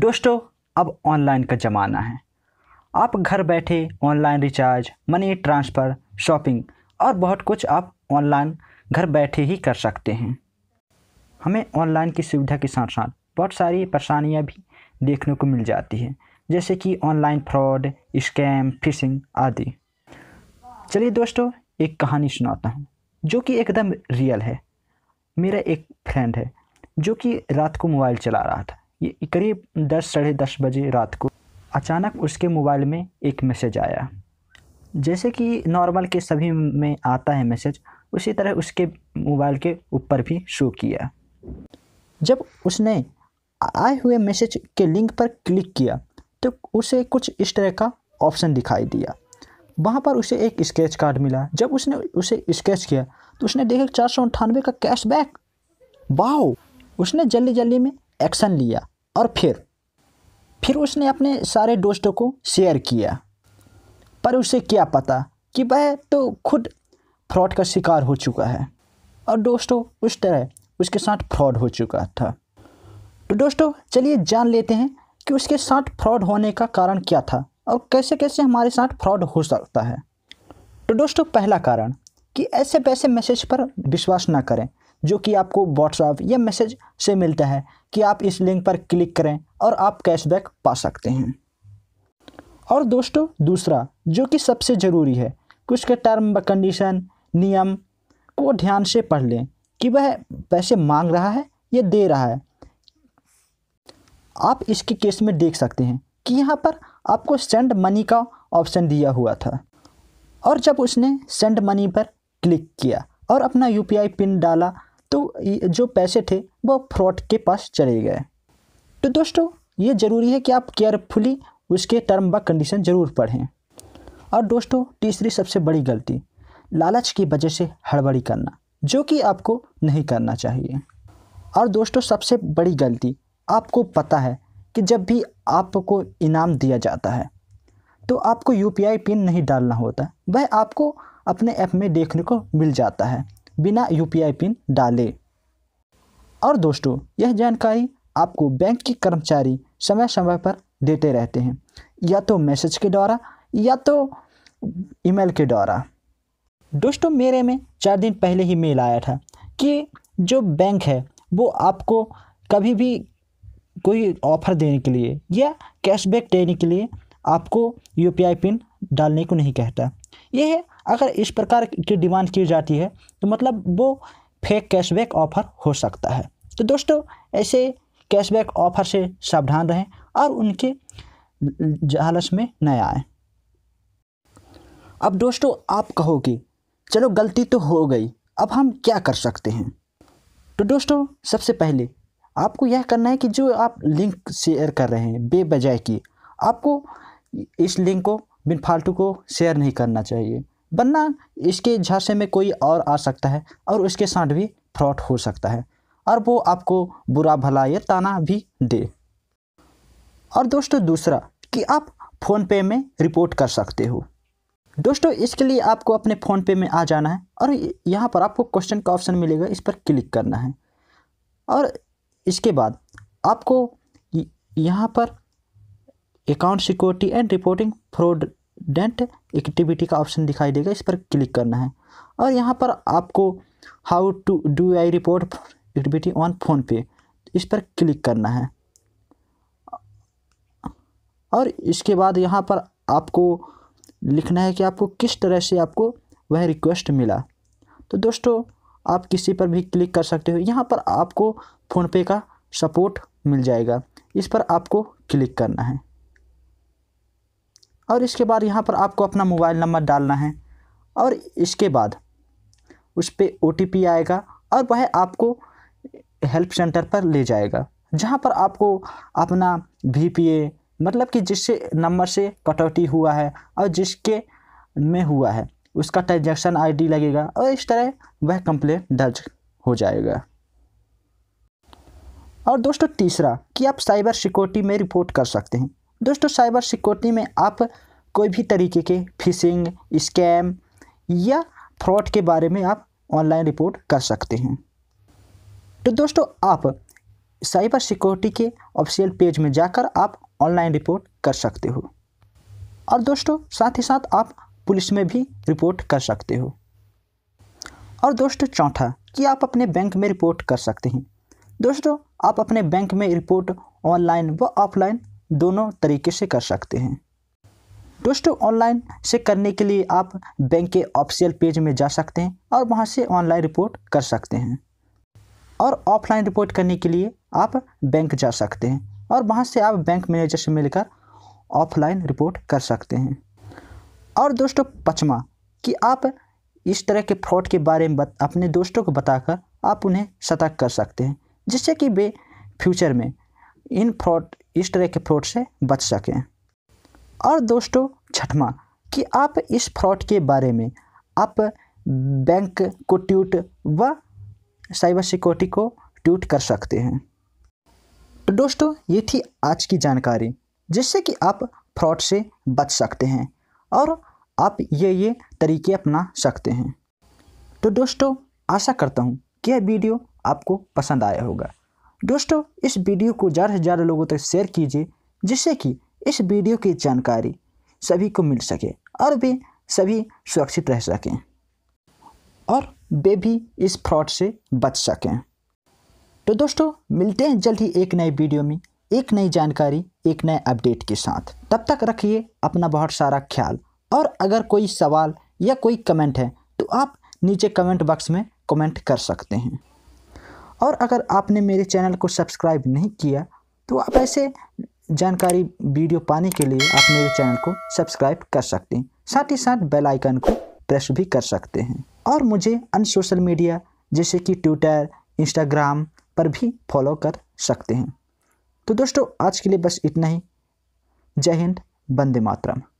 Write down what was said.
दोस्तों अब ऑनलाइन का ज़माना है आप घर बैठे online recharge money transfer shopping और बहुत कुछ आप ऑनलाइन घर बैठे ही कर सकते हैं हमें ऑनलाइन की सुविधा के साथ साथ बहुत सारी परेशानियां भी देखने को मिल जाती है जैसे कि ऑनलाइन फ्रॉड स्कैम फिशिंग आदि चलिए दोस्तों एक कहानी सुनाता हूँ जो कि एकदम रियल है मेरा एक फ्रेंड है जो कि रात को मोबाइल चला रहा था ये करीब दस साढ़े दस बजे रात को अचानक उसके मोबाइल में एक मैसेज आया जैसे कि नॉर्मल के सभी में आता है मैसेज उसी तरह उसके मोबाइल के ऊपर भी शो किया जब उसने आए हुए मैसेज के लिंक पर क्लिक किया तो उसे कुछ इस तरह का ऑप्शन दिखाई दिया वहाँ पर उसे एक स्केच कार्ड मिला जब उसने उसे स्केच किया तो उसने देखा चार सौ अंठानवे का कैशबैक वाह उसने जल्दी जल्दी में एक्शन लिया और फिर फिर उसने अपने सारे दोस्तों को शेयर किया पर उसे क्या पता कि वह तो खुद फ्रॉड का शिकार हो चुका है और दोस्तों उस तरह उसके साथ फ्रॉड हो चुका था तो दोस्तों चलिए जान लेते हैं कि उसके साथ फ्रॉड होने का कारण क्या था और कैसे कैसे हमारे साथ फ्रॉड हो सकता है तो दोस्तों पहला कारण कि ऐसे वैसे मैसेज पर विश्वास ना करें जो कि आपको व्हाट्सएप या मैसेज से मिलता है कि आप इस लिंक पर क्लिक करें और आप कैशबैक पा सकते हैं और दोस्तों दूसरा जो कि सबसे ज़रूरी है कुछ के टर्म व कंडीशन नियम को ध्यान से पढ़ लें कि वह पैसे मांग रहा है या दे रहा है आप इसके केस में देख सकते हैं कि यहाँ पर आपको सेंड मनी का ऑप्शन दिया हुआ था और जब उसने सेंड मनी पर क्लिक किया और अपना यूपीआई पिन डाला तो जो पैसे थे वो फ्रॉड के पास चले गए तो दोस्तों ये ज़रूरी है कि आप केयरफुली उसके टर्म व कंडीशन ज़रूर पढ़ें और दोस्तों तीसरी सबसे बड़ी गलती लालच की वजह से हड़बड़ी करना जो कि आपको नहीं करना चाहिए और दोस्तों सबसे बड़ी गलती आपको पता है कि जब भी आपको इनाम दिया जाता है तो आपको यू पिन नहीं डालना होता वह आपको अपने ऐप में देखने को मिल जाता है बिना यू पिन डाले और दोस्तों यह जानकारी आपको बैंक के कर्मचारी समय समय पर देते रहते हैं या तो मैसेज के द्वारा या तो ईमेल के द्वारा दोस्तों मेरे में चार दिन पहले ही मेल आया था कि जो बैंक है वो आपको कभी भी कोई ऑफ़र देने के लिए या कैशबैक देने के लिए आपको यूपीआई पिन डालने को नहीं कहता यह है अगर इस प्रकार की डिमांड की जाती है तो मतलब वो फेक कैशबैक ऑफर हो सकता है तो दोस्तों ऐसे कैशबैक ऑफर से सावधान रहें और उनके जालस में न आए अब दोस्तों आप कहोगे चलो गलती तो हो गई अब हम क्या कर सकते हैं तो दोस्तों सबसे पहले आपको यह करना है कि जो आप लिंक शेयर कर रहे हैं बेबजाय की आपको इस लिंक को बिन फालतू को शेयर नहीं करना चाहिए वरना इसके झांसे में कोई और आ सकता है और उसके साथ भी फ्रॉड हो सकता है और वो आपको बुरा भला या ताना भी दे और दोस्तों दूसरा कि आप फ़ोन पे में रिपोर्ट कर सकते हो दोस्तों इसके लिए आपको अपने फ़ोन पे में आ जाना है और यहाँ पर आपको क्वेश्चन का ऑप्शन मिलेगा इस पर क्लिक करना है और इसके बाद आपको यहाँ पर account security and reporting fraudulent activity का ऑप्शन दिखाई देगा इस पर क्लिक करना है और यहाँ पर आपको how to do I report activity on PhonePe इस पर क्लिक करना है और इसके बाद यहाँ पर आपको लिखना है कि आपको किस तरह से आपको वह रिक्वेस्ट मिला तो दोस्तों आप किसी पर भी क्लिक कर सकते हो यहाँ पर आपको फ़ोनपे का सपोर्ट मिल जाएगा इस पर आपको क्लिक करना है और इसके बाद यहाँ पर आपको अपना मोबाइल नंबर डालना है और इसके बाद उस पर ओ आएगा और वह आपको हेल्प सेंटर पर ले जाएगा जहाँ पर आपको अपना वी मतलब कि जिससे नंबर से कटौती हुआ है और जिसके में हुआ है उसका ट्रांजेक्शन आईडी लगेगा और इस तरह वह कंप्लेंट दर्ज हो जाएगा और दोस्तों तीसरा कि आप साइबर सिक्योरिटी में रिपोर्ट कर सकते हैं दोस्तों साइबर सिक्योरिटी में आप कोई भी तरीके के फिशिंग स्कैम या फ्रॉड के बारे में आप ऑनलाइन रिपोर्ट कर सकते हैं तो दोस्तों आप साइबर सिक्योरिटी के ऑफिशियल पेज में जाकर आप ऑनलाइन रिपोर्ट कर सकते हो और दोस्तों साथ ही साथ आप पुलिस में भी रिपोर्ट कर सकते हो और दोस्तों चौथा कि आप अपने बैंक में रिपोर्ट कर सकते हैं दोस्तों आप अपने बैंक में रिपोर्ट ऑनलाइन व ऑफलाइन दोनों तरीके से कर सकते हैं दोस्तों ऑनलाइन से करने के लिए आप बैंक के ऑफिशियल पेज में जा सकते हैं और वहाँ से ऑनलाइन रिपोर्ट कर सकते हैं और ऑफलाइन रिपोर्ट करने के लिए आप बैंक जा सकते हैं और वहाँ से आप बैंक मैनेजर से मिलकर ऑफलाइन रिपोर्ट कर सकते हैं और दोस्तों पचमा कि आप इस तरह के फ्रॉड के बारे में अपने दोस्तों को बताकर आप उन्हें सतर्क कर सकते हैं जिससे कि वे फ्यूचर में इन फ्रॉड इस तरह के फ्रॉड से बच सकें और दोस्तों छठवा कि आप इस फ्रॉड के बारे में आप बैंक को ट्यूट व साइबर सिक्योरिटी को ट्यूट कर सकते हैं तो दोस्तों ये थी आज की जानकारी जिससे कि आप फ्रॉड से बच सकते हैं और आप ये ये तरीके अपना सकते हैं तो दोस्तों आशा करता हूँ कि यह वीडियो आपको पसंद आया होगा दोस्तों इस वीडियो को ज़्यादा से ज़्यादा लोगों तक शेयर कीजिए जिससे कि इस वीडियो की जानकारी सभी को मिल सके और वे सभी सुरक्षित रह सकें और वे भी इस फ्रॉड से बच सकें तो दोस्तों मिलते हैं जल्द ही एक नए वीडियो में एक नई जानकारी एक नए अपडेट के साथ तब तक रखिए अपना बहुत सारा ख्याल और अगर कोई सवाल या कोई कमेंट है तो आप नीचे कमेंट बॉक्स में कमेंट कर सकते हैं और अगर आपने मेरे चैनल को सब्सक्राइब नहीं किया तो आप ऐसे जानकारी वीडियो पाने के लिए आप मेरे चैनल को सब्सक्राइब कर सकते हैं साथ ही साथ बेल आइकन को प्रेस भी कर सकते हैं और मुझे अन्य सोशल मीडिया जैसे कि ट्विटर इंस्टाग्राम पर भी फॉलो कर सकते हैं तो दोस्तों आज के लिए बस इतना ही जय हिंद बंदे मातरम